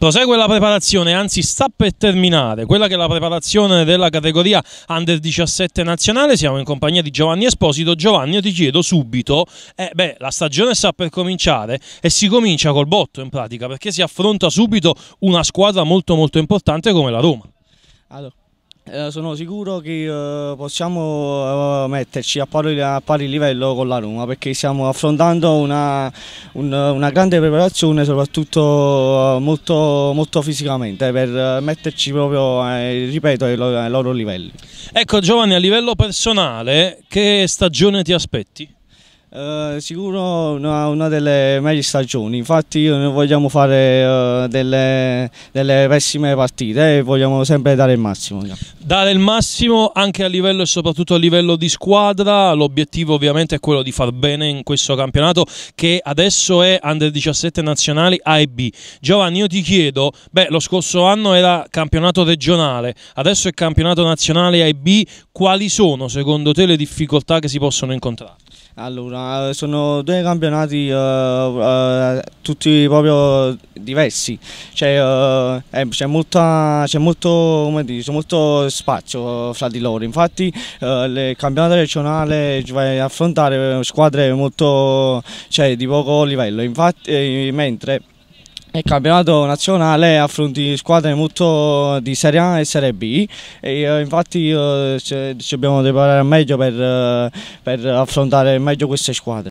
Prosegue esatto, la preparazione, anzi sta per terminare, quella che è la preparazione della categoria Under 17 nazionale, siamo in compagnia di Giovanni Esposito. Giovanni, io ti chiedo subito, eh, beh, la stagione sta per cominciare e si comincia col botto in pratica, perché si affronta subito una squadra molto molto importante come la Roma. Allora, eh, sono sicuro che eh, possiamo eh, metterci a pari, a pari, livello con la Roma perché stiamo affrontando una, un, una grande preparazione soprattutto molto, molto fisicamente per metterci proprio, ripeto, ai loro, ai loro livelli. Ecco Giovanni, a livello personale che stagione ti aspetti? Uh, sicuro una, una, delle meglio stagioni, infatti noi vogliamo fare uh, delle, delle, pessime partite e vogliamo sempre dare il massimo. Dare il massimo anche a livello e soprattutto a livello di squadra, l'obiettivo ovviamente è quello di far bene in questo campionato che adesso è under 17 nazionali A e B. Giovanni io ti chiedo, beh, lo scorso anno era campionato regionale, adesso è campionato nazionale A e B, quali sono secondo te le difficoltà che si possono incontrare? Allora, ma eh, sono due campionati uh, uh, tutti proprio diversi, c'è, cioè, eh, c'è, molta, c'è molto, dice, molto, spazio fra di loro, infatti il campionato regionale va a affrontare squadre molto, cioè, di poco livello, infatti, mentre il campionato nazionale affronti squadre molto di Serie A e Serie B e eh, infatti eh, ci dobbiamo preparare meglio per, eh, per affrontare meglio queste squadre.